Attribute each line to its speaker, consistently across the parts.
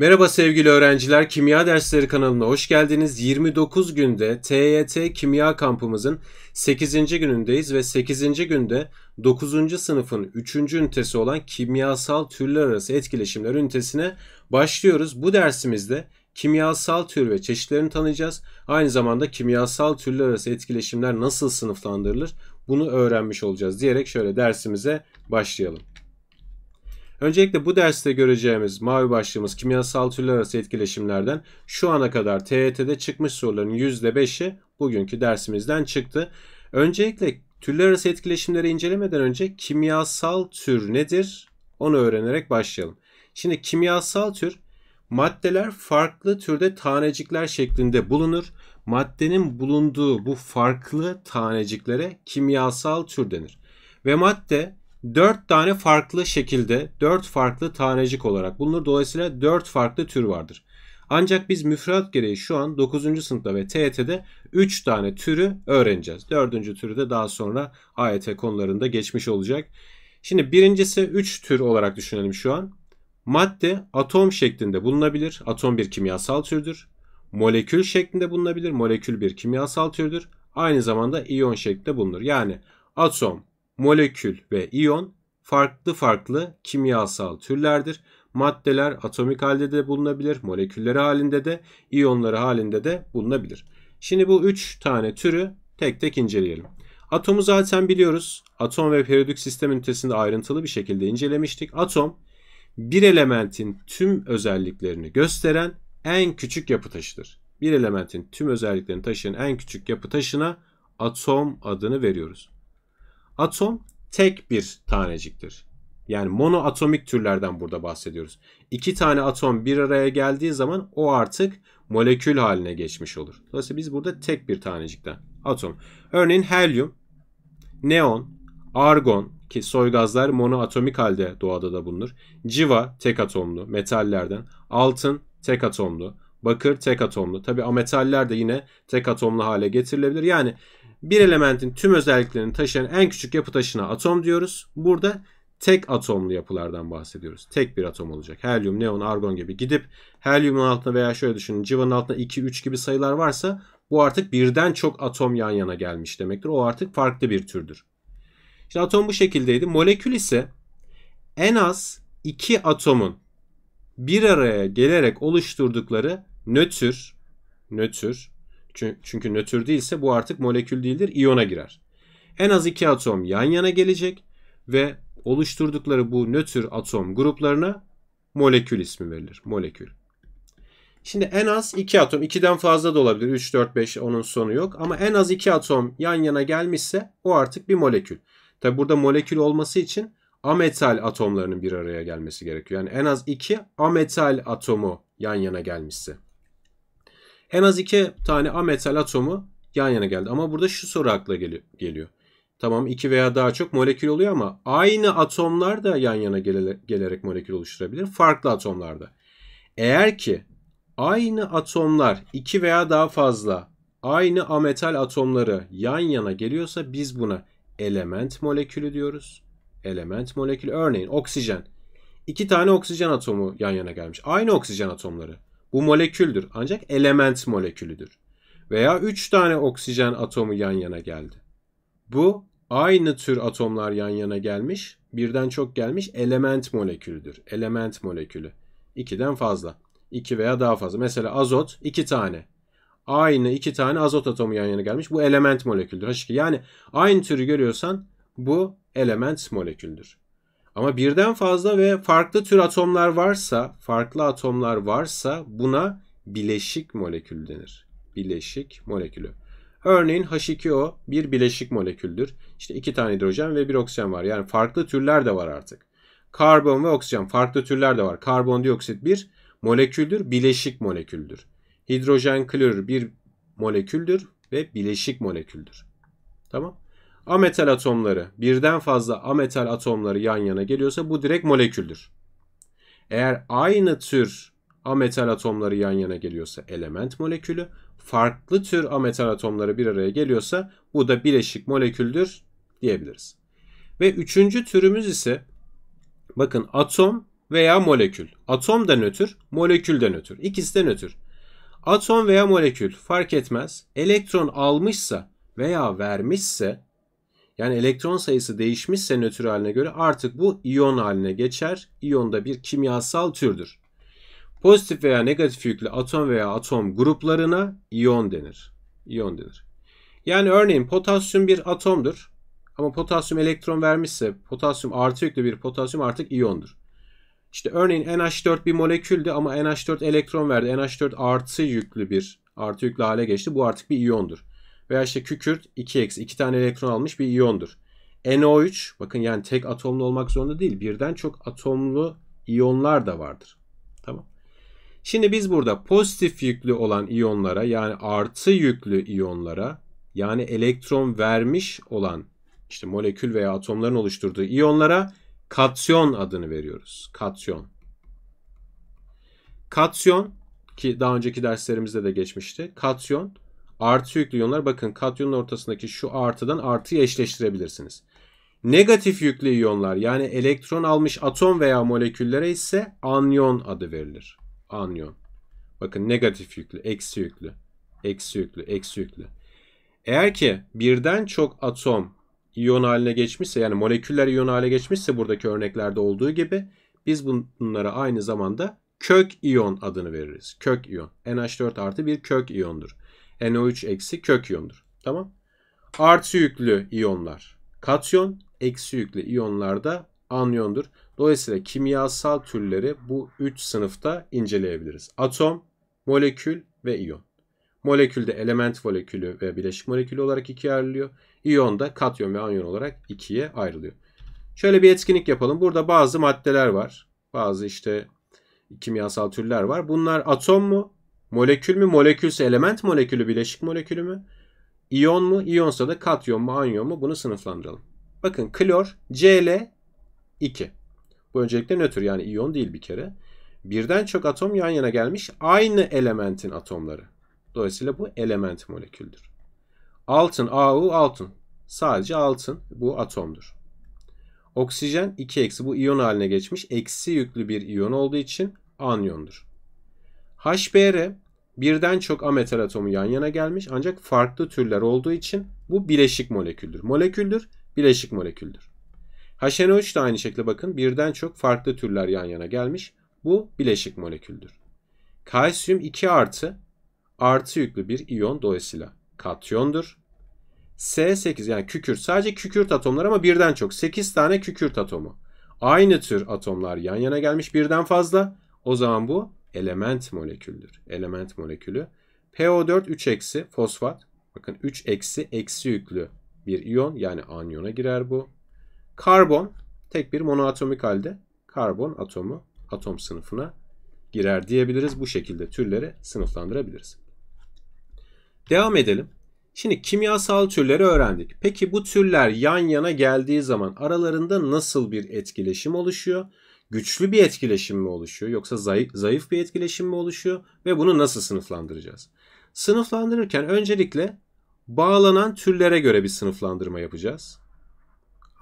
Speaker 1: Merhaba sevgili öğrenciler, Kimya Dersleri kanalına hoş geldiniz. 29 günde TYT Kimya kampımızın 8. günündeyiz ve 8. günde 9. sınıfın 3. ünitesi olan kimyasal türler arası etkileşimler ünitesine başlıyoruz. Bu dersimizde kimyasal tür ve çeşitlerini tanıyacağız. Aynı zamanda kimyasal türler arası etkileşimler nasıl sınıflandırılır bunu öğrenmiş olacağız diyerek şöyle dersimize başlayalım. Öncelikle bu derste göreceğimiz mavi başlığımız kimyasal türler arası etkileşimlerden şu ana kadar TET'de çıkmış soruların %5'i bugünkü dersimizden çıktı. Öncelikle türler arası etkileşimleri incelemeden önce kimyasal tür nedir onu öğrenerek başlayalım. Şimdi kimyasal tür maddeler farklı türde tanecikler şeklinde bulunur. Maddenin bulunduğu bu farklı taneciklere kimyasal tür denir. Ve madde 4 tane farklı şekilde 4 farklı tanecik olarak bulunur. Dolayısıyla 4 farklı tür vardır. Ancak biz müfredat gereği şu an 9. sınıfta ve TET'de 3 tane türü öğreneceğiz. 4. türü de daha sonra AYT e konularında geçmiş olacak. Şimdi birincisi 3 tür olarak düşünelim şu an. Madde atom şeklinde bulunabilir. Atom bir kimyasal türdür. Molekül şeklinde bulunabilir. Molekül bir kimyasal türdür. Aynı zamanda iyon şeklinde bulunur. Yani atom, molekül ve iyon farklı farklı kimyasal türlerdir. Maddeler atomik halde de bulunabilir, molekülleri halinde de, iyonları halinde de bulunabilir. Şimdi bu 3 tane türü tek tek inceleyelim. Atomu zaten biliyoruz. Atom ve periyodik sistem ünitesinde ayrıntılı bir şekilde incelemiştik. Atom bir elementin tüm özelliklerini gösteren en küçük yapı taşıdır. Bir elementin tüm özelliklerini taşıyan en küçük yapı taşına atom adını veriyoruz atom tek bir taneciktir. Yani monoatomik türlerden burada bahsediyoruz. İki tane atom bir araya geldiği zaman o artık molekül haline geçmiş olur. Dolayısıyla biz burada tek bir tanecikten atom. Örneğin helyum, neon, argon ki soy gazlar monoatomik halde doğada da bulunur. Civa tek atomlu metallerden. Altın tek atomlu. Bakır tek atomlu. Tabi ametaller de yine tek atomlu hale getirilebilir. Yani bir elementin tüm özelliklerini taşıyan en küçük yapı taşına atom diyoruz. Burada tek atomlu yapılardan bahsediyoruz. Tek bir atom olacak. Helyum, neon, argon gibi gidip helyumun altına veya şöyle düşünün civanın altına 2, 3 gibi sayılar varsa bu artık birden çok atom yan yana gelmiş demektir. O artık farklı bir türdür. Şimdi atom bu şekildeydi. Molekül ise en az iki atomun bir araya gelerek oluşturdukları nötr, nötr çünkü nötr değilse bu artık molekül değildir, iyona girer. En az iki atom yan yana gelecek ve oluşturdukları bu nötr atom gruplarına molekül ismi verilir. Molekül. Şimdi en az iki atom, 2'den fazla da olabilir. 3, 4, 5 onun sonu yok. Ama en az iki atom yan yana gelmişse o artık bir molekül. Tabi burada molekül olması için ametal atomlarının bir araya gelmesi gerekiyor. Yani en az iki ametal atomu yan yana gelmişse. En az iki tane ametal atomu yan yana geldi. Ama burada şu soru akla geliyor. Tamam iki veya daha çok molekül oluyor ama aynı atomlar da yan yana gelerek molekül oluşturabilir. Farklı atomlarda. Eğer ki aynı atomlar iki veya daha fazla aynı ametal atomları yan yana geliyorsa biz buna element molekülü diyoruz. Element molekülü örneğin oksijen. İki tane oksijen atomu yan yana gelmiş. Aynı oksijen atomları. Bu moleküldür ancak element molekülüdür. Veya 3 tane oksijen atomu yan yana geldi. Bu aynı tür atomlar yan yana gelmiş, birden çok gelmiş element molekülüdür. Element molekülü. 2'den fazla. 2 veya daha fazla. Mesela azot 2 tane. Aynı 2 tane azot atomu yan yana gelmiş. Bu element moleküldür. h Yani aynı türü görüyorsan bu element moleküldür. Ama birden fazla ve farklı tür atomlar varsa, farklı atomlar varsa buna bileşik molekül denir. Bileşik molekülü. Örneğin H2O bir bileşik moleküldür. İşte iki tane hidrojen ve bir oksijen var. Yani farklı türler de var artık. Karbon ve oksijen farklı türler de var. Karbondioksit bir moleküldür, bileşik moleküldür. Hidrojen klorür bir moleküldür ve bileşik moleküldür. Tamam? ametal atomları, birden fazla ametal atomları yan yana geliyorsa bu direkt moleküldür. Eğer aynı tür ametal atomları yan yana geliyorsa element molekülü, farklı tür ametal atomları bir araya geliyorsa bu da bileşik moleküldür diyebiliriz. Ve üçüncü türümüz ise bakın atom veya molekül. Atom da nötr, molekül de nötr. İkisi de nötr. Atom veya molekül fark etmez. Elektron almışsa veya vermişse yani elektron sayısı değişmişse nötr haline göre artık bu iyon haline geçer. İyon da bir kimyasal türdür. Pozitif veya negatif yüklü atom veya atom gruplarına iyon denir. İyon denir. Yani örneğin potasyum bir atomdur. Ama potasyum elektron vermişse potasyum artı yüklü bir potasyum artık iyondur. İşte örneğin NH4 bir moleküldü ama NH4 elektron verdi. NH4 artı yüklü bir artı yüklü hale geçti. Bu artık bir iyondur. Veya işte kükürt 2x 2 tane elektron almış bir iyondur. NO3 bakın yani tek atomlu olmak zorunda değil. Birden çok atomlu iyonlar da vardır. Tamam. Şimdi biz burada pozitif yüklü olan iyonlara yani artı yüklü iyonlara yani elektron vermiş olan işte molekül veya atomların oluşturduğu iyonlara katyon adını veriyoruz. Katyon. Katyon ki daha önceki derslerimizde de geçmişti. Katyon Artı yüklü iyonlar bakın katyonun ortasındaki şu artıdan artıyı eşleştirebilirsiniz. Negatif yüklü iyonlar yani elektron almış atom veya moleküllere ise anyon adı verilir. Anyon. Bakın negatif yüklü, eksi yüklü, eksi yüklü, eksi yüklü. Eğer ki birden çok atom iyon haline geçmişse yani moleküller iyon hale geçmişse buradaki örneklerde olduğu gibi biz bunlara aynı zamanda kök iyon adını veririz. Kök iyon. NH4 artı bir kök iyondur. NO3 eksi kök iyondur. Tamam. Artı yüklü iyonlar katyon, eksi yüklü iyonlar da anyondur. Dolayısıyla kimyasal türleri bu 3 sınıfta inceleyebiliriz. Atom, molekül ve iyon. Molekülde element molekülü ve bileşik molekülü olarak ikiye ayrılıyor. İyon da katyon ve anyon olarak ikiye ayrılıyor. Şöyle bir etkinlik yapalım. Burada bazı maddeler var. Bazı işte kimyasal türler var. Bunlar atom mu? Molekül mü? Molekülse element molekülü, bileşik molekülü mü? İyon mu? iyonsa da katyon mu, anyon mu? Bunu sınıflandıralım. Bakın klor Cl 2. Bu öncelikle nötr yani iyon değil bir kere. Birden çok atom yan yana gelmiş aynı elementin atomları. Dolayısıyla bu element moleküldür. Altın Au altın. Sadece altın bu atomdur. Oksijen 2 eksi bu iyon haline geçmiş. Eksi yüklü bir iyon olduğu için anyondur. HBr birden çok ametal atomu yan yana gelmiş ancak farklı türler olduğu için bu bileşik moleküldür. Moleküldür, bileşik moleküldür. HNO3 de aynı şekilde bakın birden çok farklı türler yan yana gelmiş. Bu bileşik moleküldür. Kalsiyum 2 artı artı yüklü bir iyon dolayısıyla katyondur. S8 yani kükürt sadece kükürt atomlar ama birden çok 8 tane kükürt atomu. Aynı tür atomlar yan yana gelmiş birden fazla. O zaman bu element moleküldür. Element molekülü. PO4 3 eksi fosfat. Bakın 3 eksi eksi yüklü bir iyon yani anyona girer bu. Karbon tek bir monoatomik halde karbon atomu atom sınıfına girer diyebiliriz. Bu şekilde türleri sınıflandırabiliriz. Devam edelim. Şimdi kimyasal türleri öğrendik. Peki bu türler yan yana geldiği zaman aralarında nasıl bir etkileşim oluşuyor? güçlü bir etkileşim mi oluşuyor yoksa zayıf, bir etkileşim mi oluşuyor ve bunu nasıl sınıflandıracağız? Sınıflandırırken öncelikle bağlanan türlere göre bir sınıflandırma yapacağız.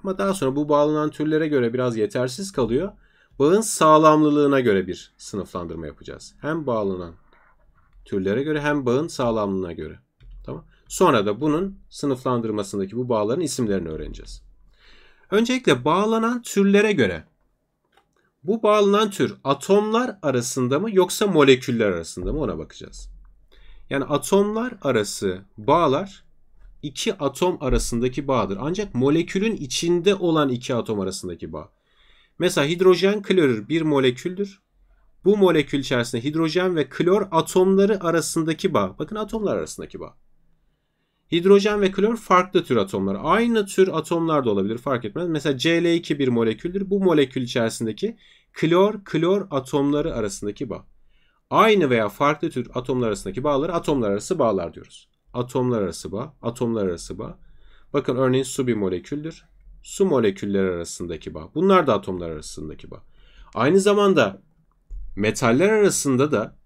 Speaker 1: Ama daha sonra bu bağlanan türlere göre biraz yetersiz kalıyor. Bağın sağlamlılığına göre bir sınıflandırma yapacağız. Hem bağlanan türlere göre hem bağın sağlamlığına göre. Tamam? Sonra da bunun sınıflandırmasındaki bu bağların isimlerini öğreneceğiz. Öncelikle bağlanan türlere göre bu bağlanan tür atomlar arasında mı yoksa moleküller arasında mı ona bakacağız. Yani atomlar arası bağlar iki atom arasındaki bağdır. Ancak molekülün içinde olan iki atom arasındaki bağ. Mesela hidrojen klorür bir moleküldür. Bu molekül içerisinde hidrojen ve klor atomları arasındaki bağ. Bakın atomlar arasındaki bağ. Hidrojen ve klor farklı tür atomlar. Aynı tür atomlar da olabilir fark etmez. Mesela Cl2 bir moleküldür. Bu molekül içerisindeki klor klor atomları arasındaki bağ. Aynı veya farklı tür atomlar arasındaki bağları atomlar arası bağlar diyoruz. Atomlar arası bağ, atomlar arası bağ. Bakın örneğin su bir moleküldür. Su molekülleri arasındaki bağ. Bunlar da atomlar arasındaki bağ. Aynı zamanda metaller arasında da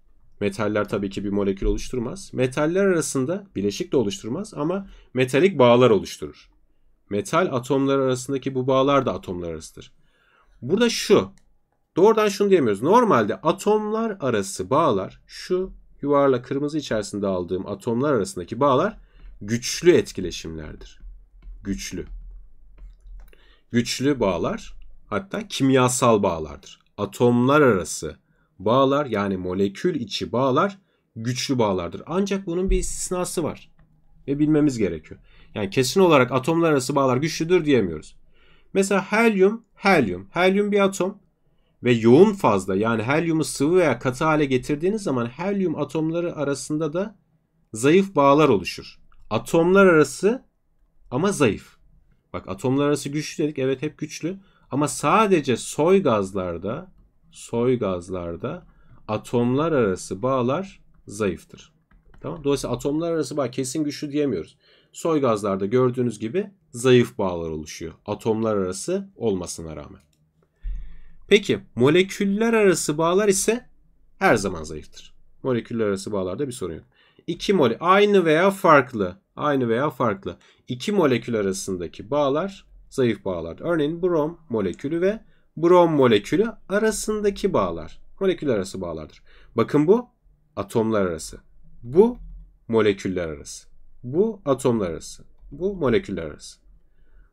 Speaker 1: Metaller tabii ki bir molekül oluşturmaz. Metaller arasında bileşik de oluşturmaz ama metalik bağlar oluşturur. Metal atomlar arasındaki bu bağlar da atomlar arasıdır. Burada şu. Doğrudan şunu diyemiyoruz. Normalde atomlar arası bağlar şu yuvarla kırmızı içerisinde aldığım atomlar arasındaki bağlar güçlü etkileşimlerdir. Güçlü. Güçlü bağlar hatta kimyasal bağlardır. Atomlar arası bağlar yani molekül içi bağlar güçlü bağlardır. Ancak bunun bir istisnası var ve bilmemiz gerekiyor. Yani kesin olarak atomlar arası bağlar güçlüdür diyemiyoruz. Mesela helyum, helyum. Helyum bir atom ve yoğun fazla yani helyumu sıvı veya katı hale getirdiğiniz zaman helyum atomları arasında da zayıf bağlar oluşur. Atomlar arası ama zayıf. Bak atomlar arası güçlü dedik evet hep güçlü ama sadece soy gazlarda soy gazlarda atomlar arası bağlar zayıftır. Tamam? Dolayısıyla atomlar arası bağ kesin güçlü diyemiyoruz. Soy gazlarda gördüğünüz gibi zayıf bağlar oluşuyor. Atomlar arası olmasına rağmen. Peki moleküller arası bağlar ise her zaman zayıftır. Moleküller arası bağlarda bir sorun yok. İki mole aynı veya farklı, aynı veya farklı iki molekül arasındaki bağlar zayıf bağlar. Örneğin brom molekülü ve brom molekülü arasındaki bağlar. Moleküller arası bağlardır. Bakın bu atomlar arası. Bu moleküller arası. Bu atomlar arası. Bu moleküller arası.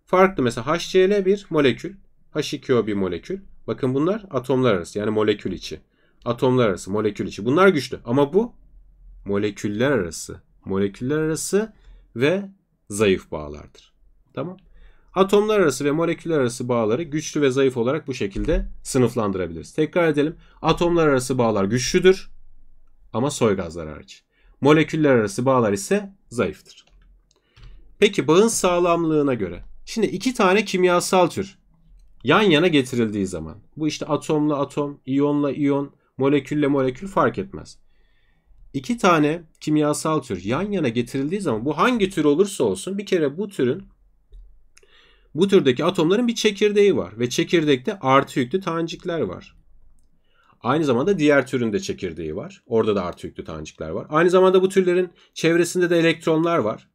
Speaker 1: Farklı mesela HCl bir molekül. H2O bir molekül. Bakın bunlar atomlar arası yani molekül içi. Atomlar arası, molekül içi. Bunlar güçlü ama bu moleküller arası. Moleküller arası ve zayıf bağlardır. Tamam. Atomlar arası ve moleküller arası bağları güçlü ve zayıf olarak bu şekilde sınıflandırabiliriz. Tekrar edelim. Atomlar arası bağlar güçlüdür ama soy gazlar hariç. Moleküller arası bağlar ise zayıftır. Peki bağın sağlamlığına göre. Şimdi iki tane kimyasal tür yan yana getirildiği zaman bu işte atomla atom, iyonla iyon, molekülle molekül fark etmez. İki tane kimyasal tür yan yana getirildiği zaman bu hangi tür olursa olsun bir kere bu türün bu türdeki atomların bir çekirdeği var ve çekirdekte artı yüklü tanecikler var. Aynı zamanda diğer türün de çekirdeği var. Orada da artı yüklü tanecikler var. Aynı zamanda bu türlerin çevresinde de elektronlar var.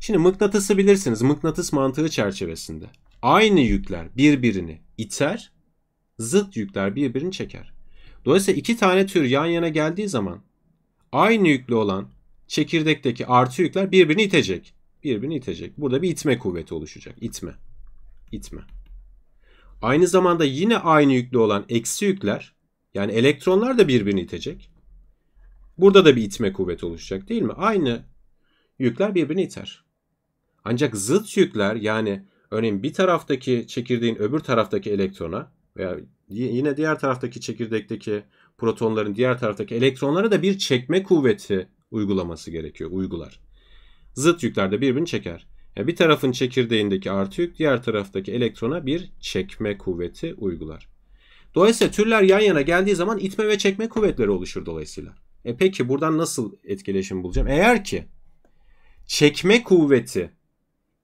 Speaker 1: Şimdi mıknatısı bilirsiniz. Mıknatıs mantığı çerçevesinde. Aynı yükler birbirini iter, zıt yükler birbirini çeker. Dolayısıyla iki tane tür yan yana geldiği zaman aynı yüklü olan çekirdekteki artı yükler birbirini itecek birbirini itecek. Burada bir itme kuvveti oluşacak. İtme. İtme. Aynı zamanda yine aynı yüklü olan eksi yükler yani elektronlar da birbirini itecek. Burada da bir itme kuvveti oluşacak değil mi? Aynı yükler birbirini iter. Ancak zıt yükler yani örneğin bir taraftaki çekirdeğin öbür taraftaki elektrona veya yine diğer taraftaki çekirdekteki protonların diğer taraftaki elektronlara da bir çekme kuvveti uygulaması gerekiyor. Uygular. Zıt yükler de birbirini çeker. Yani e, bir tarafın çekirdeğindeki artı yük diğer taraftaki elektrona bir çekme kuvveti uygular. Dolayısıyla türler yan yana geldiği zaman itme ve çekme kuvvetleri oluşur dolayısıyla. E peki buradan nasıl etkileşim bulacağım? Eğer ki çekme kuvveti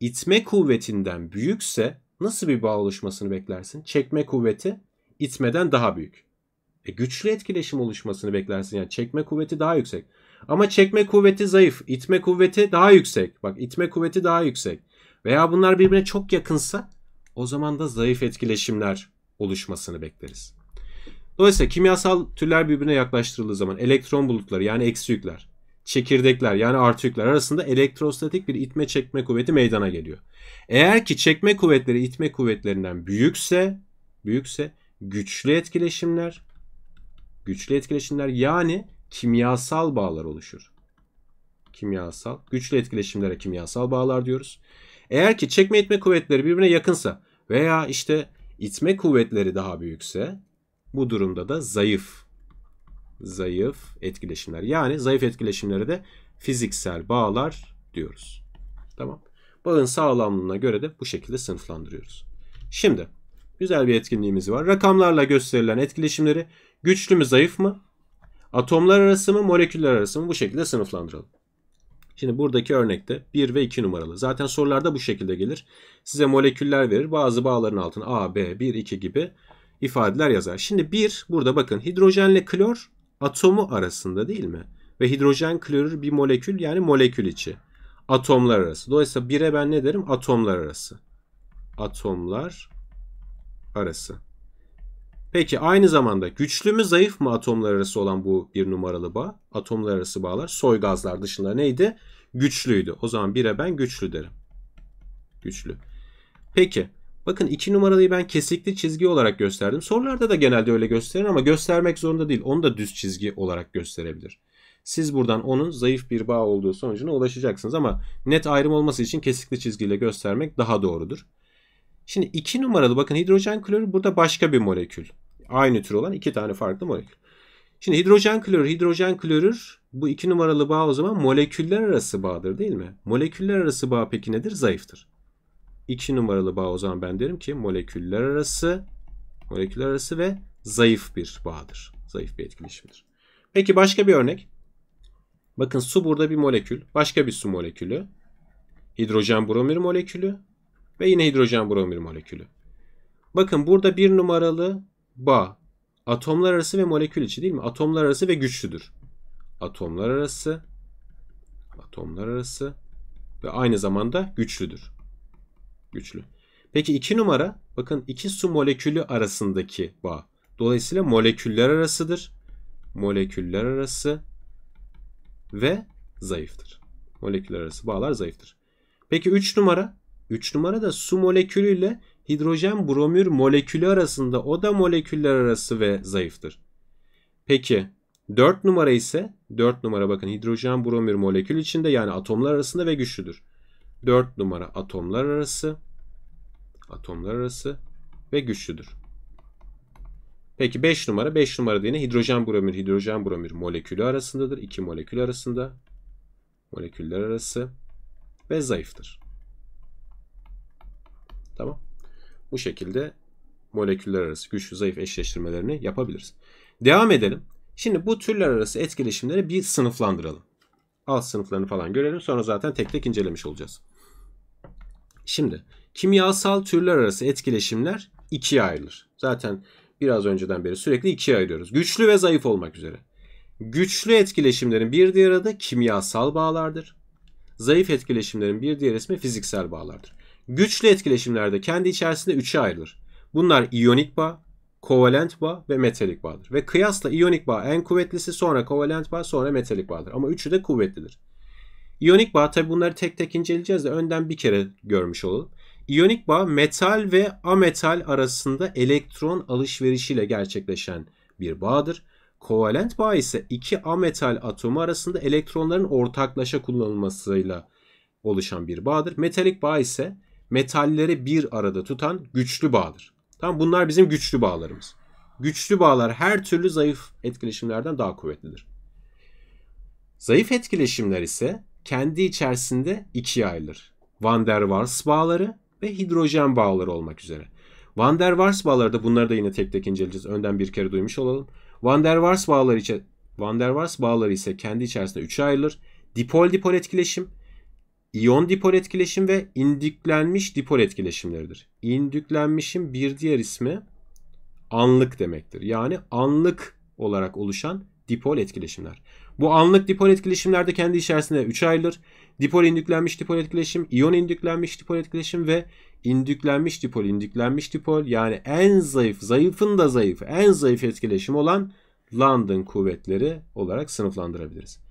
Speaker 1: itme kuvvetinden büyükse nasıl bir bağ oluşmasını beklersin? Çekme kuvveti itmeden daha büyük. E güçlü etkileşim oluşmasını beklersin. Yani çekme kuvveti daha yüksek. Ama çekme kuvveti zayıf, itme kuvveti daha yüksek. Bak itme kuvveti daha yüksek. Veya bunlar birbirine çok yakınsa o zaman da zayıf etkileşimler oluşmasını bekleriz. Dolayısıyla kimyasal türler birbirine yaklaştırıldığı zaman elektron bulutları yani eksi yükler, çekirdekler yani artı yükler arasında elektrostatik bir itme çekme kuvveti meydana geliyor. Eğer ki çekme kuvvetleri itme kuvvetlerinden büyükse, büyükse güçlü etkileşimler güçlü etkileşimler yani kimyasal bağlar oluşur. Kimyasal. Güçlü etkileşimlere kimyasal bağlar diyoruz. Eğer ki çekme itme kuvvetleri birbirine yakınsa veya işte itme kuvvetleri daha büyükse bu durumda da zayıf zayıf etkileşimler. Yani zayıf etkileşimlere de fiziksel bağlar diyoruz. Tamam. Bağın sağlamlığına göre de bu şekilde sınıflandırıyoruz. Şimdi güzel bir etkinliğimiz var. Rakamlarla gösterilen etkileşimleri güçlü mü zayıf mı Atomlar arası mı moleküller arası mı bu şekilde sınıflandıralım. Şimdi buradaki örnekte 1 ve 2 numaralı. Zaten sorularda bu şekilde gelir. Size moleküller verir. Bazı bağların altına A, B, 1, 2 gibi ifadeler yazar. Şimdi 1 burada bakın hidrojenle klor atomu arasında değil mi? Ve hidrojen klorür bir molekül yani molekül içi. Atomlar arası. Dolayısıyla 1'e ben ne derim? Atomlar arası. Atomlar arası. Peki aynı zamanda güçlü mü zayıf mı atomlar arası olan bu bir numaralı bağ? Atomlar arası bağlar soy gazlar dışında neydi? Güçlüydü. O zaman 1'e ben güçlü derim. Güçlü. Peki bakın 2 numaralıyı ben kesikli çizgi olarak gösterdim. Sorularda da genelde öyle gösterir ama göstermek zorunda değil. Onu da düz çizgi olarak gösterebilir. Siz buradan onun zayıf bir bağ olduğu sonucuna ulaşacaksınız ama net ayrım olması için kesikli çizgiyle göstermek daha doğrudur. Şimdi 2 numaralı bakın hidrojen klorür burada başka bir molekül. Aynı tür olan iki tane farklı molekül. Şimdi hidrojen klorür, hidrojen klorür bu iki numaralı bağ o zaman moleküller arası bağdır değil mi? Moleküller arası bağ peki nedir? Zayıftır. İki numaralı bağ o zaman ben derim ki moleküller arası moleküller arası ve zayıf bir bağdır. Zayıf bir etkileşimdir. Peki başka bir örnek. Bakın su burada bir molekül. Başka bir su molekülü. Hidrojen bromür molekülü ve yine hidrojen bromür molekülü. Bakın burada bir numaralı bağ. Atomlar arası ve molekül içi değil mi? Atomlar arası ve güçlüdür. Atomlar arası, atomlar arası ve aynı zamanda güçlüdür. Güçlü. Peki iki numara bakın iki su molekülü arasındaki bağ. Dolayısıyla moleküller arasıdır. Moleküller arası ve zayıftır. Moleküller arası bağlar zayıftır. Peki 3 numara 3 numara da su molekülüyle hidrojen bromür molekülü arasında oda moleküller arası ve zayıftır. Peki 4 numara ise 4 numara bakın hidrojen bromür molekül içinde yani atomlar arasında ve güçlüdür. 4 numara atomlar arası atomlar arası ve güçlüdür. Peki 5 numara 5 numara yine hidrojen bromür hidrojen bromür molekülü arasındadır. 2 molekül arasında moleküller arası ve zayıftır. Tamam. Bu şekilde moleküller arası güçlü zayıf eşleştirmelerini yapabiliriz. Devam edelim. Şimdi bu türler arası etkileşimleri bir sınıflandıralım. Alt sınıflarını falan görelim. Sonra zaten tek tek incelemiş olacağız. Şimdi kimyasal türler arası etkileşimler ikiye ayrılır. Zaten biraz önceden beri sürekli ikiye ayırıyoruz. Güçlü ve zayıf olmak üzere. Güçlü etkileşimlerin bir diğer adı kimyasal bağlardır. Zayıf etkileşimlerin bir diğer ismi fiziksel bağlardır. Güçlü etkileşimlerde kendi içerisinde üçe ayrılır. Bunlar iyonik bağ, kovalent bağ ve metalik bağdır. Ve kıyasla iyonik bağ en kuvvetlisi sonra kovalent bağ sonra metalik bağdır. Ama üçü de kuvvetlidir. İyonik bağ tabi bunları tek tek inceleyeceğiz de önden bir kere görmüş olalım. İyonik bağ metal ve ametal arasında elektron alışverişiyle gerçekleşen bir bağdır. Kovalent bağ ise iki ametal atomu arasında elektronların ortaklaşa kullanılmasıyla oluşan bir bağdır. Metalik bağ ise metalleri bir arada tutan güçlü bağdır. Tamam bunlar bizim güçlü bağlarımız. Güçlü bağlar her türlü zayıf etkileşimlerden daha kuvvetlidir. Zayıf etkileşimler ise kendi içerisinde ikiye ayrılır. Van der Waals bağları ve hidrojen bağları olmak üzere. Van der Waals bağları da bunları da yine tek tek inceleyeceğiz. Önden bir kere duymuş olalım. Van der Waals bağları içe Van der Waals bağları ise kendi içerisinde üçe ayrılır. Dipol dipol etkileşim, İyon dipol etkileşim ve indüklenmiş dipol etkileşimleridir. İndüklenmişin bir diğer ismi anlık demektir. Yani anlık olarak oluşan dipol etkileşimler. Bu anlık dipol etkileşimler de kendi içerisinde 3 ayrılır. Dipol indüklenmiş dipol etkileşim, iyon indüklenmiş dipol etkileşim ve indüklenmiş dipol, indüklenmiş dipol yani en zayıf, zayıfın da zayıf, en zayıf etkileşim olan London kuvvetleri olarak sınıflandırabiliriz.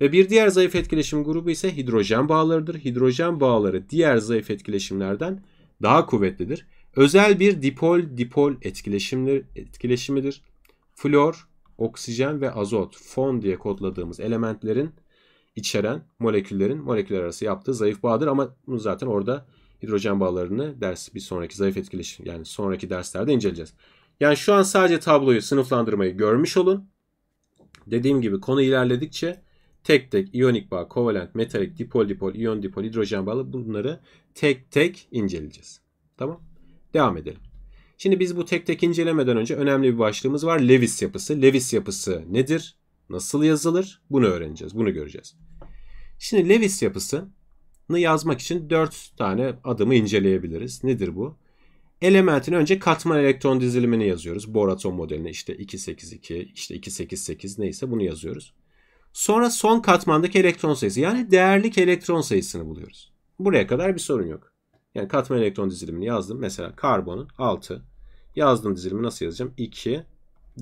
Speaker 1: Ve bir diğer zayıf etkileşim grubu ise hidrojen bağlarıdır. Hidrojen bağları diğer zayıf etkileşimlerden daha kuvvetlidir. Özel bir dipol-dipol etkileşimler etkileşimidir. Flor, oksijen ve azot fon diye kodladığımız elementlerin içeren moleküllerin moleküller arası yaptığı zayıf bağdır ama bunu zaten orada hidrojen bağlarını ders bir sonraki zayıf etkileşim yani sonraki derslerde inceleyeceğiz. Yani şu an sadece tabloyu sınıflandırmayı görmüş olun. Dediğim gibi konu ilerledikçe tek tek iyonik bağ, kovalent, metalik, dipol dipol, iyon dipol, hidrojen bağlı bunları tek tek inceleyeceğiz. Tamam. Devam edelim. Şimdi biz bu tek tek incelemeden önce önemli bir başlığımız var. Lewis yapısı. Lewis yapısı nedir? Nasıl yazılır? Bunu öğreneceğiz. Bunu göreceğiz. Şimdi Lewis yapısını yazmak için 4 tane adımı inceleyebiliriz. Nedir bu? Elementin önce katman elektron dizilimini yazıyoruz. Bor atom modeline işte 282, işte 288 neyse bunu yazıyoruz. Sonra son katmandaki elektron sayısı yani değerlik elektron sayısını buluyoruz. Buraya kadar bir sorun yok. Yani katman elektron dizilimini yazdım. Mesela karbonu 6. Yazdım dizilimi nasıl yazacağım? 2,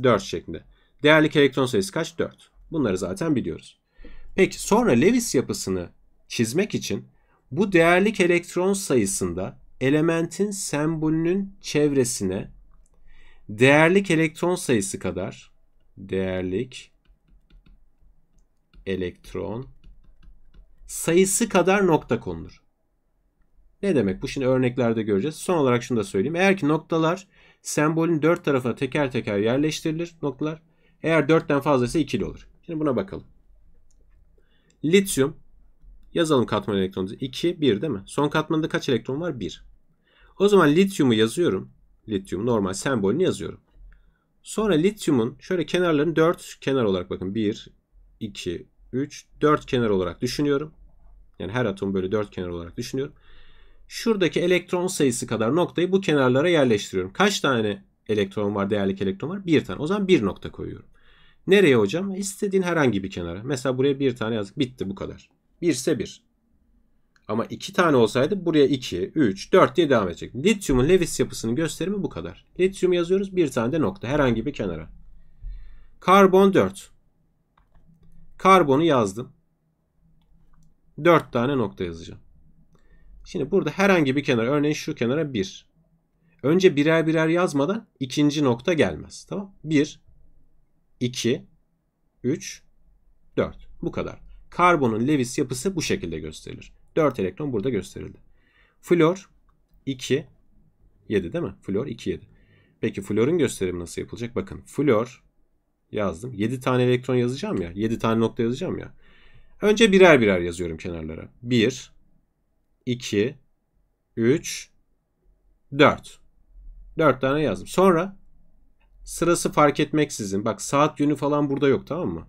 Speaker 1: 4 şeklinde. Değerlik elektron sayısı kaç? 4. Bunları zaten biliyoruz. Peki sonra Lewis yapısını çizmek için bu değerlik elektron sayısında elementin sembolünün çevresine değerlik elektron sayısı kadar değerlik elektron sayısı kadar nokta konulur. Ne demek bu? Şimdi örneklerde göreceğiz. Son olarak şunu da söyleyeyim. Eğer ki noktalar sembolün dört tarafına teker teker yerleştirilir noktalar. Eğer dörtten fazlaysa ikili olur. Şimdi buna bakalım. Lityum yazalım katman elektronu. 2, 1 değil mi? Son katmanda kaç elektron var? 1. O zaman lityumu yazıyorum. Lityum normal sembolünü yazıyorum. Sonra lityumun şöyle kenarlarını 4 kenar olarak bakın. 1, 2, 3, 4 kenar olarak düşünüyorum. Yani her atom böyle 4 kenar olarak düşünüyorum. Şuradaki elektron sayısı kadar noktayı bu kenarlara yerleştiriyorum. Kaç tane elektron var, değerli elektron var? Bir tane. O zaman bir nokta koyuyorum. Nereye hocam? İstediğin herhangi bir kenara. Mesela buraya bir tane yazdık. Bitti bu kadar. Bir ise bir. Ama iki tane olsaydı buraya iki, üç, dört diye devam edecek. Lityumun Lewis yapısının gösterimi bu kadar. Lityum yazıyoruz. Bir tane de nokta. Herhangi bir kenara. Karbon 4. Karbonu yazdım. 4 tane nokta yazacağım. Şimdi burada herhangi bir kenar örneğin şu kenara 1. Önce birer birer yazmadan ikinci nokta gelmez. Tamam? 1, 2, 3, 4. Bu kadar. Karbonun Lewis yapısı bu şekilde gösterilir. 4 elektron burada gösterildi. Flor 2, 7 değil mi? Flor 2, 7. Peki florun gösterimi nasıl yapılacak? Bakın flor yazdım. 7 tane elektron yazacağım ya. 7 tane nokta yazacağım ya. Önce birer birer yazıyorum kenarlara. 1, 2, 3, 4. 4 tane yazdım. Sonra sırası fark etmeksizin. Bak saat günü falan burada yok tamam mı?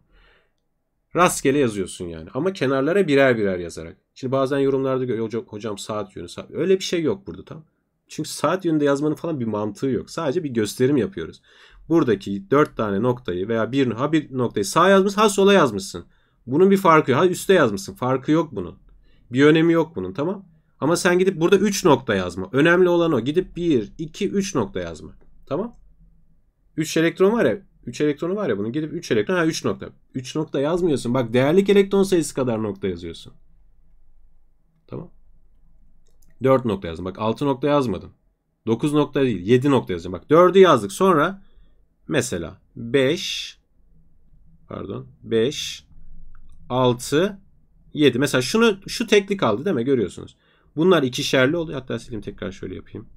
Speaker 1: Rastgele yazıyorsun yani. Ama kenarlara birer birer yazarak. Şimdi bazen yorumlarda görüyor hocam saat günü, Saat... Öyle bir şey yok burada tam. Çünkü saat yönünde yazmanın falan bir mantığı yok. Sadece bir gösterim yapıyoruz. Buradaki dört tane noktayı veya bir, ha bir noktayı sağ yazmışsın ha sola yazmışsın. Bunun bir farkı yok. Ha üste yazmışsın. Farkı yok bunun. Bir önemi yok bunun tamam. Ama sen gidip burada 3 nokta yazma. Önemli olan o. Gidip 1, 2, 3 nokta yazma. Tamam. 3 elektron var ya. 3 elektronu var ya bunun. Gidip 3 elektron. Ha 3 nokta. 3 nokta yazmıyorsun. Bak değerlik elektron sayısı kadar nokta yazıyorsun. 4 nokta yazdım. Bak 6 nokta yazmadım. 9 nokta değil 7 nokta yazacağım. Bak 4'ü yazdık. Sonra mesela 5 pardon 5 6 7. Mesela şunu şu tekli kaldı değil mi? Görüyorsunuz. Bunlar ikişerli oldu. Hatta sileyim tekrar şöyle yapayım.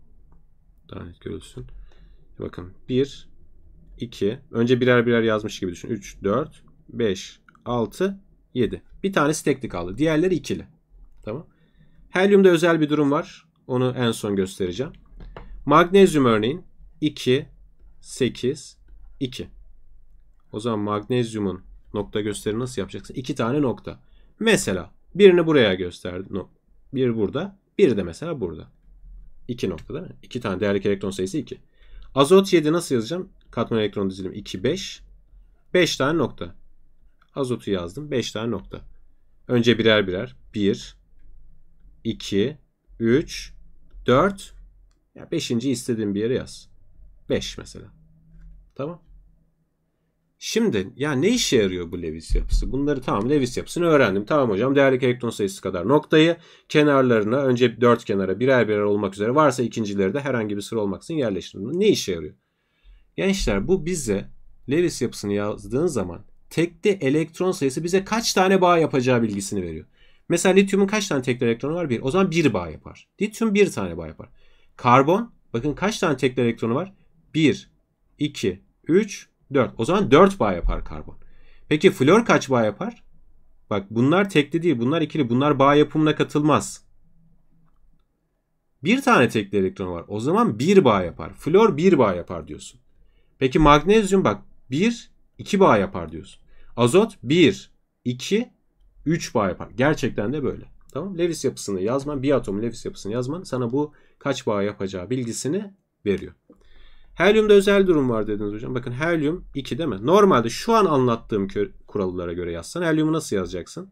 Speaker 1: Daha net görülsün. Bakın 1 2 önce birer birer yazmış gibi düşün. 3 4 5 6 7. Bir tanesi tekli kaldı. Diğerleri ikili. Tamam. Helyumda özel bir durum var. Onu en son göstereceğim. Magnezyum örneğin 2, 8, 2. O zaman magnezyumun nokta gösteri nasıl yapacaksın? İki tane nokta. Mesela birini buraya gösterdim. No, bir burada. Biri de mesela burada. İki nokta değil mi? İki tane değerli elektron sayısı 2. Azot 7 nasıl yazacağım? Katman elektron dizilimi 2, 5. 5 tane nokta. Azotu yazdım. 5 tane nokta. Önce birer birer. 1, 2, 3, 4. Ya beşinci istediğin bir yere yaz. 5 mesela. Tamam. Şimdi ya ne işe yarıyor bu Lewis yapısı? Bunları tamam Lewis yapısını öğrendim. Tamam hocam değerli elektron sayısı kadar noktayı kenarlarına önce dört kenara birer birer olmak üzere varsa ikincileri de herhangi bir sıra olmaksızın yerleştirdim. Ne işe yarıyor? Gençler bu bize Lewis yapısını yazdığın zaman tekli elektron sayısı bize kaç tane bağ yapacağı bilgisini veriyor. Mesela lityumun kaç tane tek elektronu var? Bir. O zaman bir bağ yapar. Lityum bir tane bağ yapar. Karbon bakın kaç tane tek elektronu var? Bir, iki, üç, dört. O zaman dört bağ yapar karbon. Peki flor kaç bağ yapar? Bak bunlar tekli değil. Bunlar ikili. Bunlar bağ yapımına katılmaz. Bir tane tekli elektronu var. O zaman bir bağ yapar. Flor bir bağ yapar diyorsun. Peki magnezyum bak bir iki bağ yapar diyorsun. Azot bir iki 3 bağ yapar. Gerçekten de böyle. Tamam Lewis yapısını yazman, bir atom Lewis yapısını yazman sana bu kaç bağ yapacağı bilgisini veriyor. Helyumda özel durum var dediniz hocam. Bakın helyum 2 değil mi? Normalde şu an anlattığım kurallara göre yazsan helyumu nasıl yazacaksın?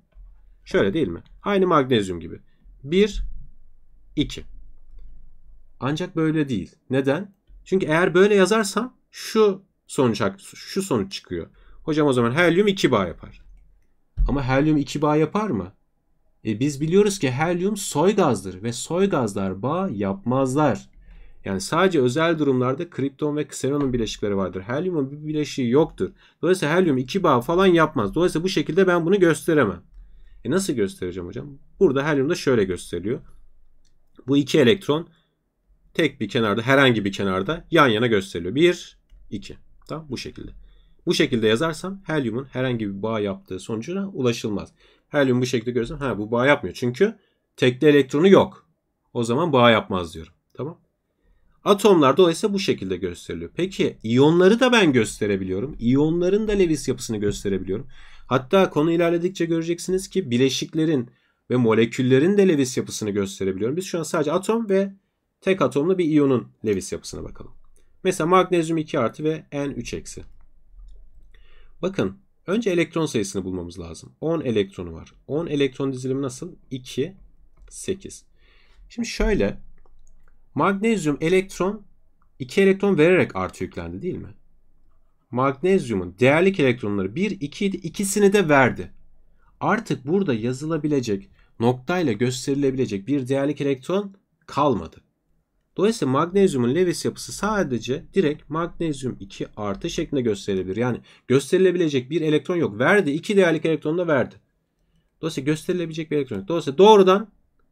Speaker 1: Şöyle değil mi? Aynı magnezyum gibi. 1, 2. Ancak böyle değil. Neden? Çünkü eğer böyle yazarsam şu sonuç, şu sonuç çıkıyor. Hocam o zaman helyum 2 bağ yapar. Ama helyum 2 bağ yapar mı? E biz biliyoruz ki helyum soy gazdır ve soy gazlar bağ yapmazlar. Yani sadece özel durumlarda kripton ve ksenonun bileşikleri vardır. Helyumun bir bileşiği yoktur. Dolayısıyla helyum 2 bağ falan yapmaz. Dolayısıyla bu şekilde ben bunu gösteremem. E nasıl göstereceğim hocam? Burada helyum da şöyle gösteriliyor. Bu iki elektron tek bir kenarda herhangi bir kenarda yan yana gösteriliyor. 1, 2. Tamam bu şekilde. Bu şekilde yazarsam helyumun herhangi bir bağ yaptığı sonucuna ulaşılmaz. Helyum bu şekilde görürsem ha bu bağ yapmıyor. Çünkü tekli elektronu yok. O zaman bağ yapmaz diyorum. Tamam. Atomlar dolayısıyla bu şekilde gösteriliyor. Peki iyonları da ben gösterebiliyorum. İyonların da Lewis yapısını gösterebiliyorum. Hatta konu ilerledikçe göreceksiniz ki bileşiklerin ve moleküllerin de Lewis yapısını gösterebiliyorum. Biz şu an sadece atom ve tek atomlu bir iyonun Lewis yapısına bakalım. Mesela magnezyum 2 artı ve N3 eksi. Bakın önce elektron sayısını bulmamız lazım. 10 elektronu var. 10 elektron dizilimi nasıl? 2, 8. Şimdi şöyle magnezyum elektron 2 elektron vererek artı yüklendi değil mi? Magnezyumun değerlik elektronları 1, 2 idi. İkisini de verdi. Artık burada yazılabilecek noktayla gösterilebilecek bir değerlik elektron kalmadı. Dolayısıyla magnezyumun Lewis yapısı sadece direkt magnezyum 2 artı şeklinde gösterilebilir. Yani gösterilebilecek bir elektron yok. Verdi. iki değerlik elektronu da verdi. Dolayısıyla gösterilebilecek bir elektron yok. Dolayısıyla doğrudan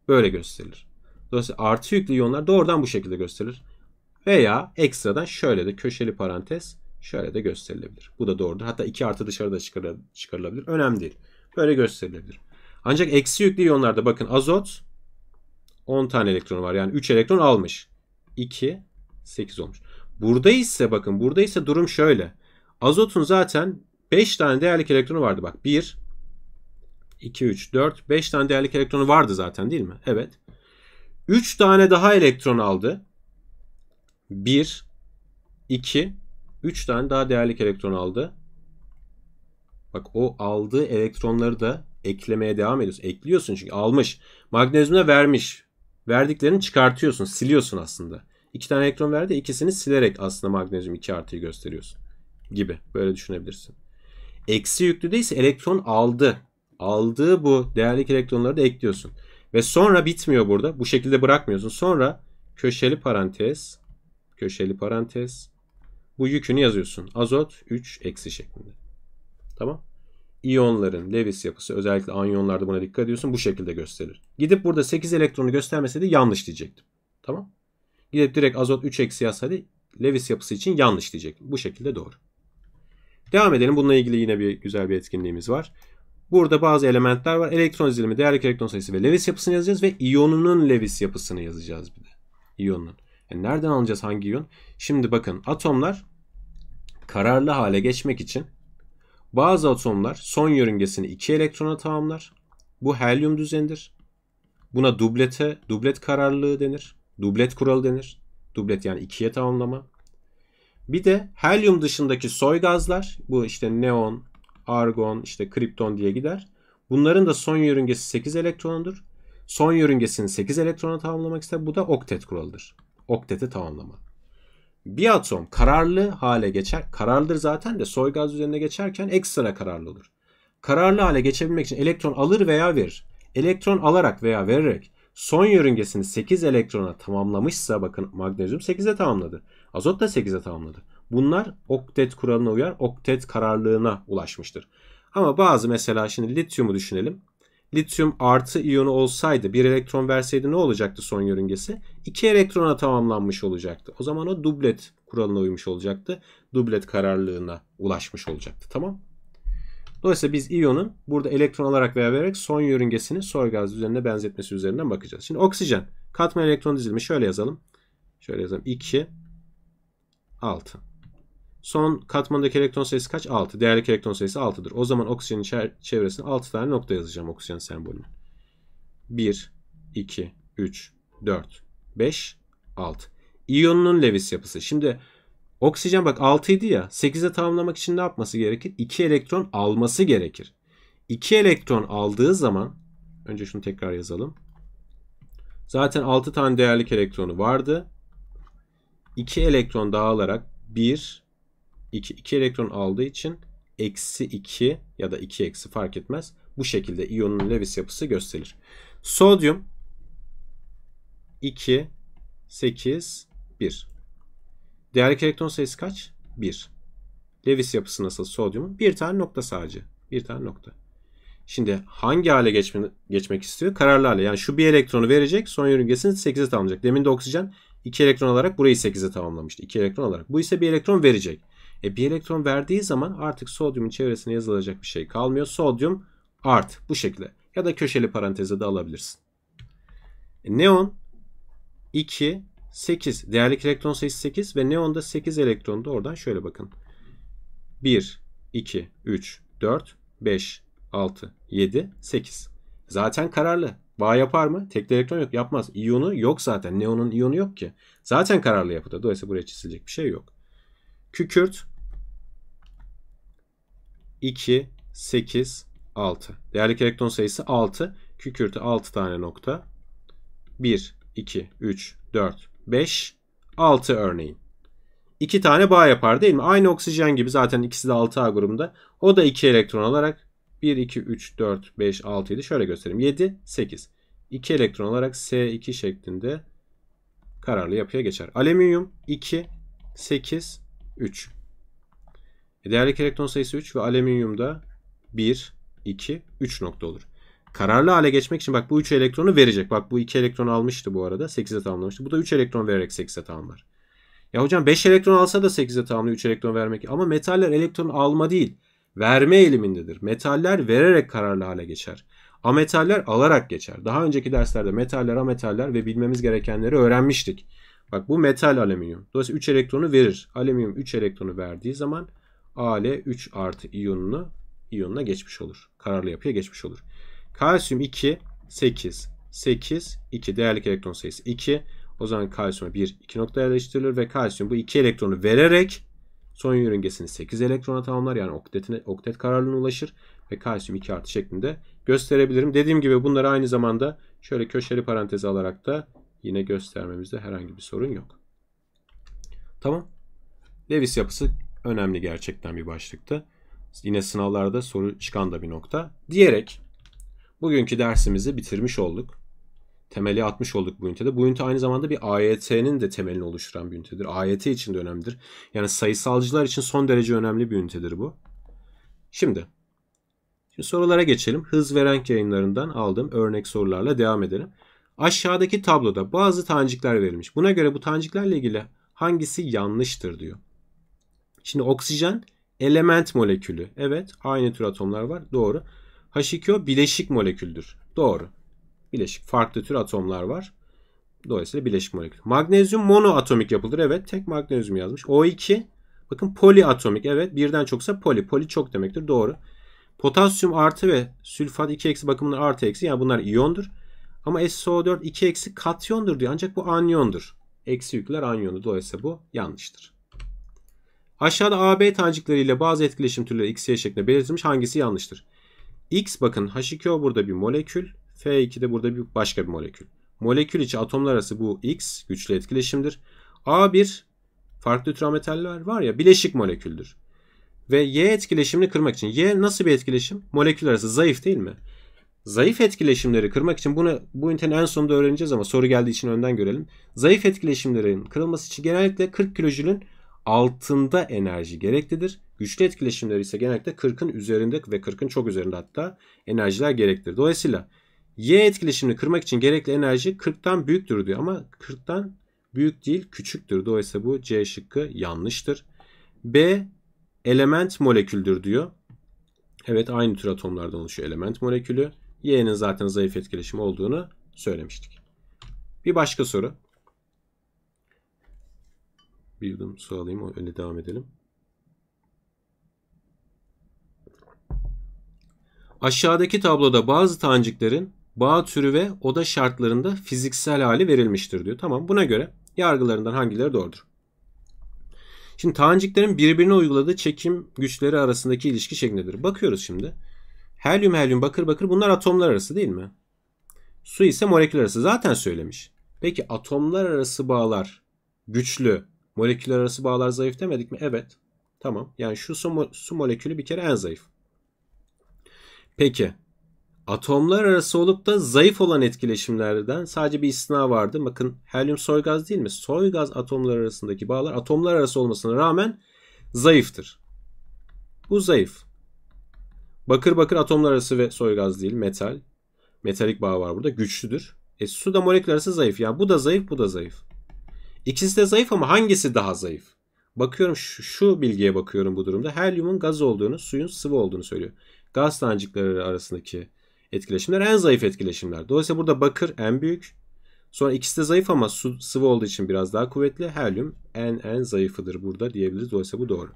Speaker 1: böyle gösterilir. Dolayısıyla artı yüklü iyonlar doğrudan bu şekilde gösterilir. Veya ekstradan şöyle de köşeli parantez şöyle de gösterilebilir. Bu da doğrudur. Hatta 2 artı dışarıda çıkarılabilir. Önemli değil. Böyle gösterilebilir. Ancak eksi yüklü iyonlarda bakın azot 10 tane elektronu var. Yani 3 elektron almış. 2, 8 olmuş. Burada ise bakın burada ise durum şöyle. Azotun zaten 5 tane değerlik elektronu vardı bak. 1, 2, 3, 4, 5 tane değerlik elektronu vardı zaten değil mi? Evet. 3 tane daha elektron aldı. 1, 2, 3 tane daha değerlik elektron aldı. Bak o aldığı elektronları da eklemeye devam ediyorsun. Ekliyorsun çünkü almış. Magnezyumda vermiş verdiklerini çıkartıyorsun. Siliyorsun aslında. İki tane elektron verdi ikisini silerek aslında magnezyum 2 artıyı gösteriyorsun. Gibi. Böyle düşünebilirsin. Eksi yüklü ise elektron aldı. Aldığı bu değerli elektronları da ekliyorsun. Ve sonra bitmiyor burada. Bu şekilde bırakmıyorsun. Sonra köşeli parantez köşeli parantez bu yükünü yazıyorsun. Azot 3 eksi şeklinde. Tamam iyonların Lewis yapısı özellikle anyonlarda buna dikkat ediyorsun bu şekilde gösterir. Gidip burada 8 elektronu göstermeseydi yanlış diyecektim. Tamam. Gidip direkt azot 3 eksi yazsaydı Lewis yapısı için yanlış diyecektim. Bu şekilde doğru. Devam edelim. Bununla ilgili yine bir güzel bir etkinliğimiz var. Burada bazı elementler var. Elektron dizilimi, değerlik elektron sayısı ve Lewis yapısını yazacağız ve iyonunun Lewis yapısını yazacağız bir de. İyonun. Yani e, nereden alacağız hangi iyon? Şimdi bakın atomlar kararlı hale geçmek için bazı atomlar son yörüngesini 2 elektrona tamamlar. Bu helyum düzenidir. Buna dublete, dublet kararlılığı denir. Dublet kuralı denir. Dublet yani ikiye tamamlama. Bir de helyum dışındaki soy gazlar bu işte neon, argon, işte kripton diye gider. Bunların da son yörüngesi 8 elektronudur. Son yörüngesini 8 elektrona tamamlamak ister. Bu da oktet kuralıdır. Okteti tamamlama bir atom kararlı hale geçer. Kararlıdır zaten de soy gaz üzerine geçerken ekstra kararlı olur. Kararlı hale geçebilmek için elektron alır veya verir. Elektron alarak veya vererek son yörüngesini 8 elektrona tamamlamışsa bakın magnezyum 8'e tamamladı. Azot da 8'e tamamladı. Bunlar oktet kuralına uyar oktet kararlılığına ulaşmıştır. Ama bazı mesela şimdi lityumu düşünelim lityum artı iyonu olsaydı bir elektron verseydi ne olacaktı son yörüngesi? İki elektrona tamamlanmış olacaktı. O zaman o dublet kuralına uymuş olacaktı. Dublet kararlılığına ulaşmış olacaktı. Tamam. Dolayısıyla biz iyonun burada elektron alarak veya vererek son yörüngesini soy gaz düzenine benzetmesi üzerinden bakacağız. Şimdi oksijen katma elektron dizilimi şöyle yazalım. Şöyle yazalım. 2 6 Son katmandaki elektron sayısı kaç? 6. Değerli elektron sayısı 6'dır. O zaman oksijenin çevresine 6 tane nokta yazacağım oksijen sembolünü. 1, 2, 3, 4, 5, 6. İyonunun Lewis yapısı. Şimdi oksijen bak 6 idi ya 8'e tamamlamak için ne yapması gerekir? 2 elektron alması gerekir. 2 elektron aldığı zaman önce şunu tekrar yazalım. Zaten 6 tane değerli elektronu vardı. 2 elektron daha alarak 1, 2, 2 elektron aldığı için eksi 2 ya da 2 eksi fark etmez. Bu şekilde iyonun Lewis yapısı gösterilir. Sodyum 2, 8, 1. Diğer elektron sayısı kaç? 1. Lewis yapısı nasıl sodyumun? Bir tane nokta sadece. Bir tane nokta. Şimdi hangi hale geçme, geçmek istiyor? Kararlı hale. Yani şu bir elektronu verecek. Son yörüngesini 8'e tamamlayacak. Demin de oksijen 2 elektron olarak burayı 8'e tamamlamıştı. 2 elektron olarak. Bu ise bir elektron verecek. E, bir elektron verdiği zaman artık sodyumun çevresine yazılacak bir şey kalmıyor. Sodyum art bu şekilde. Ya da köşeli paranteze de alabilirsin. E, neon 2, 8. Değerlik elektron sayısı 8 ve neonda 8 elektron da oradan şöyle bakın. 1, 2, 3, 4, 5, 6, 7, 8. Zaten kararlı. Bağ yapar mı? Tek elektron yok. Yapmaz. İyonu yok zaten. Neonun iyonu yok ki. Zaten kararlı yapıda. Dolayısıyla buraya çizilecek bir şey yok. Kükürt 2, 8, 6. Değerlik elektron sayısı 6. Kükürtü 6 tane nokta. 1, 2, 3, 4, 5, 6 örneğin. 2 tane bağ yapar değil mi? Aynı oksijen gibi zaten ikisi de 6A grubunda. O da 2 elektron alarak 1, 2, 3, 4, 5, 6, idi. şöyle göstereyim. 7, 8. 2 elektron olarak S2 şeklinde kararlı yapıya geçer. Alüminyum 2, 8, 3. E, değerli elektron sayısı 3 ve alüminyumda 1, 2, 3 nokta olur. Kararlı hale geçmek için bak bu 3 elektronu verecek. Bak bu 2 elektron almıştı bu arada. 8'e tamamlamıştı. Bu da 3 elektron vererek 8'e tamamlar. Ya hocam 5 elektron alsa da 8'e tamamlıyor 3 elektron vermek. Ama metaller elektron alma değil. Verme eğilimindedir. Metaller vererek kararlı hale geçer. Ametaller alarak geçer. Daha önceki derslerde metaller, ametaller ve bilmemiz gerekenleri öğrenmiştik. Bak bu metal alüminyum. Dolayısıyla 3 elektronu verir. Alüminyum 3 elektronu verdiği zaman Al3 artı iyonunu iyonuna geçmiş olur. Kararlı yapıya geçmiş olur. Kalsiyum 2, 8, 8, 2 değerli elektron sayısı 2. O zaman kalsiyuma 1, 2 nokta yerleştirilir ve kalsiyum bu 2 elektronu vererek son yörüngesini 8 elektrona tamamlar. Yani oktetine, oktet kararlılığına ulaşır ve kalsiyum 2 artı şeklinde gösterebilirim. Dediğim gibi bunları aynı zamanda şöyle köşeli paranteze alarak da yine göstermemizde herhangi bir sorun yok. Tamam. Lewis yapısı önemli gerçekten bir başlıktı. Yine sınavlarda soru çıkan da bir nokta. Diyerek bugünkü dersimizi bitirmiş olduk. Temeli atmış olduk bu ünitede. Bu ünite aynı zamanda bir AYT'nin de temelini oluşturan bir ünitedir. AYT için de önemlidir. Yani sayısalcılar için son derece önemli bir ünitedir bu. Şimdi, şimdi sorulara geçelim. Hız ve renk yayınlarından aldığım örnek sorularla devam edelim. Aşağıdaki tabloda bazı tanecikler verilmiş. Buna göre bu taneciklerle ilgili hangisi yanlıştır diyor. Şimdi oksijen element molekülü. Evet aynı tür atomlar var. Doğru. H2O bileşik moleküldür. Doğru. Bileşik farklı tür atomlar var. Dolayısıyla bileşik molekül. Magnezyum monoatomik yapılır. Evet tek magnezyum yazmış. O2 bakın poliatomik. Evet birden çoksa poli. Poli çok demektir. Doğru. Potasyum artı ve sülfat 2 eksi bakımından artı eksi. Yani bunlar iyondur. Ama SO4 2 eksi katyondur diyor. Ancak bu anyondur. Eksi yükler anyonu. Dolayısıyla bu yanlıştır. Aşağıda AB taciklarıyla bazı etkileşim türleri XY şeklinde belirtilmiş hangisi yanlıştır? X bakın H2O burada bir molekül. F2 de burada bir başka bir molekül. Molekül içi atomlar arası bu X güçlü etkileşimdir. A1 farklı türametaller var ya bileşik moleküldür. Ve Y etkileşimini kırmak için. Y nasıl bir etkileşim? Molekül arası zayıf değil mi? Zayıf etkileşimleri kırmak için bunu bu ünitenin en sonunda öğreneceğiz ama soru geldiği için önden görelim. Zayıf etkileşimlerin kırılması için genellikle 40 kilojülün altında enerji gereklidir. Güçlü etkileşimler ise genellikle 40'ın üzerinde ve 40'ın çok üzerinde hatta enerjiler gereklidir. Dolayısıyla Y etkileşimini kırmak için gerekli enerji 40'tan büyüktür diyor ama 40'tan büyük değil küçüktür. Dolayısıyla bu C şıkkı yanlıştır. B element moleküldür diyor. Evet aynı tür atomlardan oluşuyor element molekülü. Y'nin zaten zayıf etkileşim olduğunu söylemiştik. Bir başka soru. Bir yudum su alayım öyle devam edelim. Aşağıdaki tabloda bazı tanciklerin bağ türü ve oda şartlarında fiziksel hali verilmiştir diyor. Tamam buna göre yargılarından hangileri doğrudur? Şimdi tanciklerin birbirine uyguladığı çekim güçleri arasındaki ilişki şeklindedir. Bakıyoruz şimdi. Helyum, helyum, bakır, bakır bunlar atomlar arası değil mi? Su ise molekül arası zaten söylemiş. Peki atomlar arası bağlar güçlü Moleküller arası bağlar zayıf demedik mi? Evet. Tamam. Yani şu su, mo su molekülü bir kere en zayıf. Peki. Atomlar arası olup da zayıf olan etkileşimlerden sadece bir istina vardı. Bakın helyum soy gaz değil mi? Soy gaz atomlar arasındaki bağlar atomlar arası olmasına rağmen zayıftır. Bu zayıf. Bakır bakır atomlar arası ve soy gaz değil metal. Metalik bağ var burada güçlüdür. E, su da molekül arası zayıf. Yani bu da zayıf bu da zayıf. İkisi de zayıf ama hangisi daha zayıf? Bakıyorum şu, şu bilgiye bakıyorum bu durumda. Helyumun gaz olduğunu, suyun sıvı olduğunu söylüyor. Gaz tanecikleri arasındaki etkileşimler en zayıf etkileşimler. Dolayısıyla burada bakır en büyük. Sonra ikisi de zayıf ama su, sıvı olduğu için biraz daha kuvvetli. Helyum en en zayıfıdır burada diyebiliriz. Dolayısıyla bu doğru.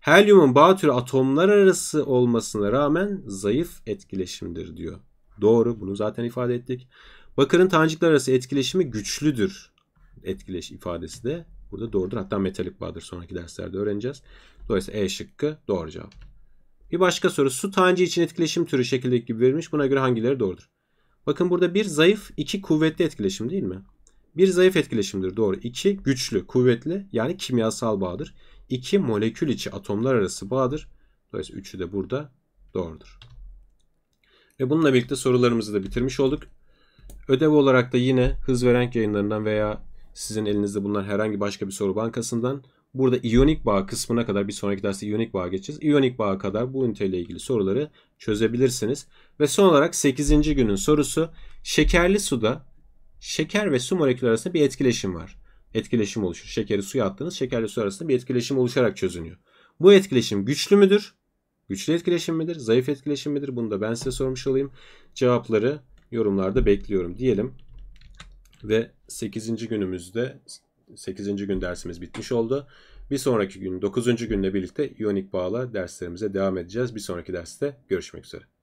Speaker 1: Helyumun bağ türü atomlar arası olmasına rağmen zayıf etkileşimdir diyor. Doğru bunu zaten ifade ettik. Bakırın tanecikler arası etkileşimi güçlüdür etkileş ifadesi de burada doğrudur. Hatta metalik bağdır sonraki derslerde öğreneceğiz. Dolayısıyla E şıkkı doğru cevap. Bir başka soru. Su tanci için etkileşim türü şekildeki gibi verilmiş. Buna göre hangileri doğrudur? Bakın burada bir zayıf, iki kuvvetli etkileşim değil mi? Bir zayıf etkileşimdir doğru. İki güçlü, kuvvetli yani kimyasal bağdır. İki molekül içi atomlar arası bağdır. Dolayısıyla üçü de burada doğrudur. Ve bununla birlikte sorularımızı da bitirmiş olduk. Ödev olarak da yine hız veren yayınlarından veya sizin elinizde bunlar herhangi başka bir soru bankasından. Burada iyonik bağ kısmına kadar bir sonraki derste iyonik bağ geçeceğiz. İyonik bağa kadar bu üniteyle ilgili soruları çözebilirsiniz. Ve son olarak 8. günün sorusu şekerli suda şeker ve su molekülü arasında bir etkileşim var. Etkileşim oluşur. Şekeri suya attığınız Şekerli su arasında bir etkileşim oluşarak çözünüyor. Bu etkileşim güçlü müdür? Güçlü etkileşim midir? Zayıf etkileşim midir? Bunu da ben size sormuş olayım. Cevapları yorumlarda bekliyorum diyelim. Ve 8. günümüzde 8. gün dersimiz bitmiş oldu. Bir sonraki gün 9. günle birlikte iyonik bağla derslerimize devam edeceğiz. Bir sonraki derste görüşmek üzere.